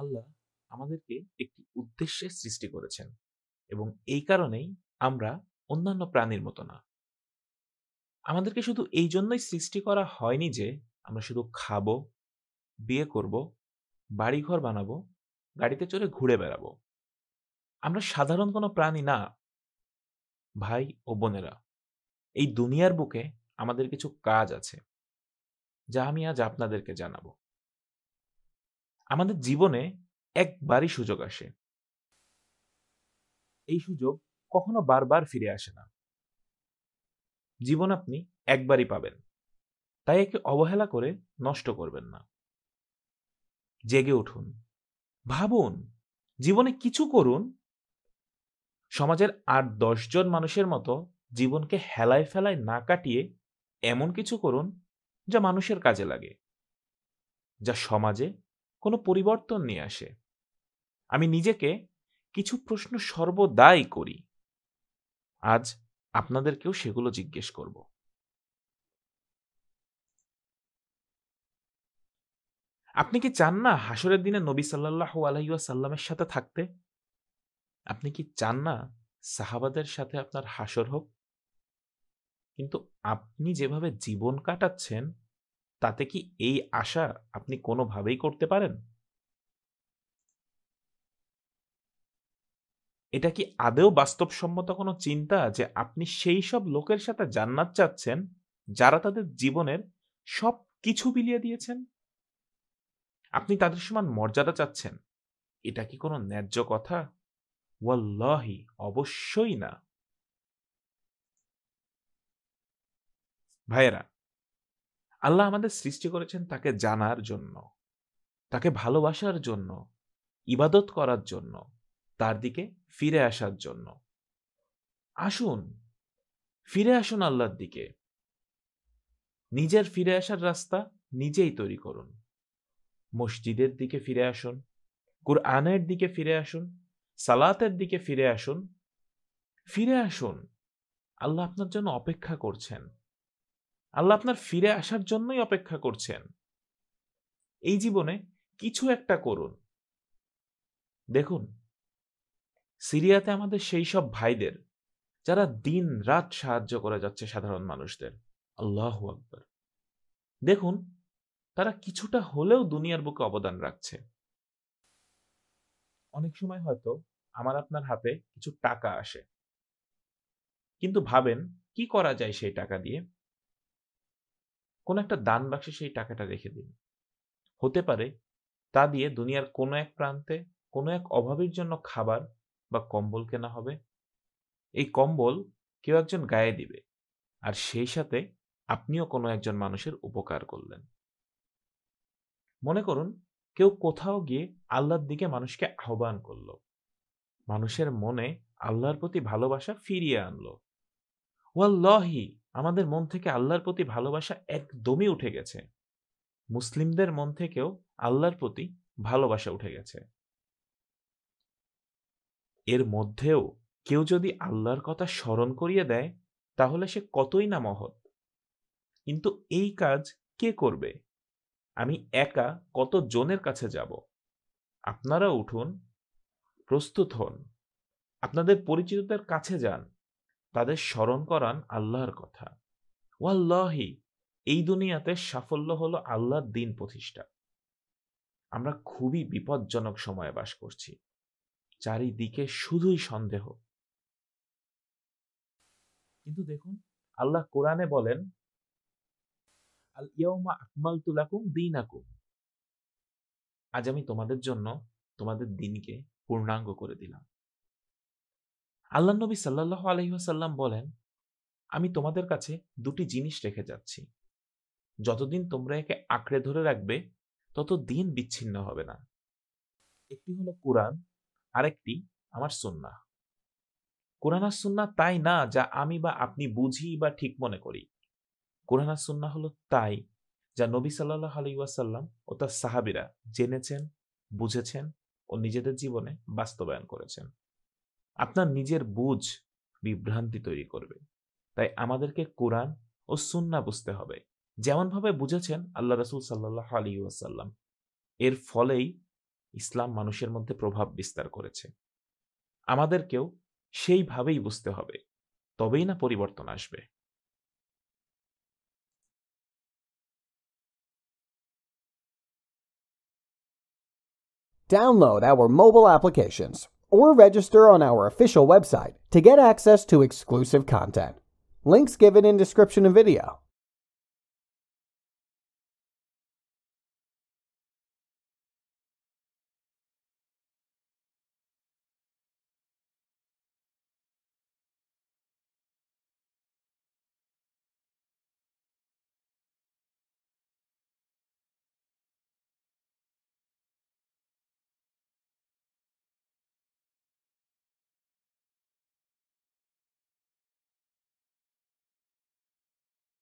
আল্লাহ আমাদেরকে একটি উদ্দেশ্যে সৃষ্টি করেছেন এবং এই কারণেই আমরা অন্যান্য প্রাণীর মতো না আমাদেরকে শুধু এই জন্যই সৃষ্টি করা হয়নি যে আমরা শুধু খাবো বিয়ে করব বাড়িঘর বানাবো গাড়িতে চড়ে ঘুরে বেড়াবো আমরা সাধারণ কোনো প্রাণী না ভাই ও বোনেরা এই দুনিয়ার বুকে আমাদের কিছু কাজ আছে যা আমি আজ আপনাদেরকে জানাবো আমাদের জীবনে একবারই সুযোগ আসে এই সুযোগ কখনো বারবার ফিরে আসে না জীবন আপনি একবারই পাবেন তাই একে অবহেলা করে নষ্ট করবেন না জেগে উঠুন ভাবুন জীবনে কিছু করুন সমাজের আট দশজন মানুষের মতো জীবনকে হেলায় ফেলায় না কাটিয়ে এমন কিছু করুন যা মানুষের কাজে লাগে যা সমাজে কোনো পরিবর্তন নিয়ে আসে আমি নিজেকে কিছু প্রশ্ন সর্বদাই করি আজ আপনাদেরকেও সেগুলো জিজ্ঞেস করব আপনি কি চান না হাসরের দিনে নবী সাল্লাহ সাল্লামের সাথে থাকতে আপনি কি চান না সাহাবাদের সাথে আপনার হাসর হোক কিন্তু আপনি যেভাবে জীবন কাটাচ্ছেন তাতে কি এই আশা আপনি কোনোভাবেই করতে পারেন এটা কি আদেও বাস্তবসম্মত কোনো চিন্তা যে আপনি সেই সব লোকের সাথে জান্নাত চাচ্ছেন যারা তাদের জীবনের সব কিছু বিলিয়ে দিয়েছেন আপনি তাদের সমান মর্যাদা চাচ্ছেন এটা কি কোনো ন্যায্য কথা ওয়াল্লাহি অবশ্যই না ভাইয়েরা আল্লাহ আমাদের সৃষ্টি করেছেন তাকে জানার জন্য তাকে ভালোবাসার জন্য ইবাদত করার জন্য তার দিকে ফিরে আসার জন্য আসুন ফিরে আসুন আল্লাহর দিকে নিজের ফিরে আসার রাস্তা নিজেই তৈরি করুন মসজিদের দিকে ফিরে আসুন কুরআনের দিকে ফিরে আসুন সালাতের দিকে ফিরে আসুন ফিরে আসুন আল্লাহ আপনার জন্য অপেক্ষা করছেন আল্লাহ আপনার ফিরে আসার জন্যই অপেক্ষা করছেন এই জীবনে কিছু একটা করুন দেখুন সিরিয়াতে আমাদের সেই সব ভাইদের যারা দিন রাত সাহায্য করে যাচ্ছে সাধারণ মানুষদের আল্লাহ আকবর দেখুন তারা কিছুটা হলেও দুনিয়ার বুকে অবদান রাখছে অনেক সময় হয়তো আমার আপনার হাতে কিছু টাকা আসে কিন্তু ভাবেন কি করা যায় সেই টাকা দিয়ে কোনো একটা দান বাক্সে সেই টাকাটা রেখে দিন হতে পারে তা দিয়ে দুনিয়ার কোনো এক প্রান্তে কোনো এক অভাবের জন্য খাবার বা কম্বল কেনা হবে এই কম্বল কেউ একজন গায়ে দিবে আর সেই সাথে আপনিও কোনো একজন মানুষের উপকার করলেন মনে করুন কেউ কোথাও গিয়ে আল্লাহর দিকে মানুষকে আহ্বান করল মানুষের মনে আল্লাহর প্রতি ভালোবাসা ফিরিয়ে আনলো ওয়াল্লাহি আমাদের মন থেকে আল্লাহর প্রতি ভালোবাসা একদমই উঠে গেছে মুসলিমদের মন থেকেও আল্লাহর প্রতি ভালোবাসা উঠে গেছে এর মধ্যেও কেউ যদি আল্লাহর কথা স্মরণ করিয়ে দেয় তাহলে সে কতই না মহৎ কিন্তু এই কাজ কে করবে আমি একা কত জনের কাছে যাব আপনারা উঠুন প্রস্তুত হন আপনাদের পরিচিতদের কাছে যান তাদের স্মরণ করান আল্লাহর কথা ওয়াল্লাহি এই দুনিয়াতে সাফল্য হলো আল্লাহর দিন প্রতিষ্ঠা আমরা খুবই বিপজ্জনক সময়ে বাস করছি চারিদিকে শুধুই সন্দেহ কিন্তু দেখুন আল্লাহ কোরআনে বলেন আল ইয়াউমা আকমাল তুলাকুম দিন আজ আমি তোমাদের জন্য তোমাদের দিনকে পূর্ণাঙ্গ করে দিলাম আল্লাহ নবী সাল্লাহ আলহিহাসাল্লাম বলেন আমি তোমাদের কাছে দুটি জিনিস রেখে যাচ্ছি যতদিন তোমরা একে আঁকড়ে ধরে রাখবে তত দিন বিচ্ছিন্ন হবে না একটি হলো কোরআন আরেকটি আমার সুন্না কোরআন আর সুন্না তাই না যা আমি বা আপনি বুঝি বা ঠিক মনে করি কোরআন আর সুন্না হলো তাই যা নবী সাল্লাহ আলহিহাসাল্লাম ও তার সাহাবিরা জেনেছেন বুঝেছেন ও নিজেদের জীবনে বাস্তবায়ন করেছেন আপনার নিজের বুঝ বিভ্রান্তি তৈরি করবে তাই আমাদেরকে কোরআন ও সুন্না বুঝতে হবে যেমনভাবে বুঝেছেন আল্লাহ রসুল সাল্লাহ আলী ওয়াসাল্লাম এর ফলেই ইসলাম মানুষের মধ্যে প্রভাব বিস্তার করেছে আমাদেরকেও সেইভাবেই বুঝতে হবে তবেই না পরিবর্তন আসবে Download our mobile applications or register on our official website to get access to exclusive content. Links given in description of video.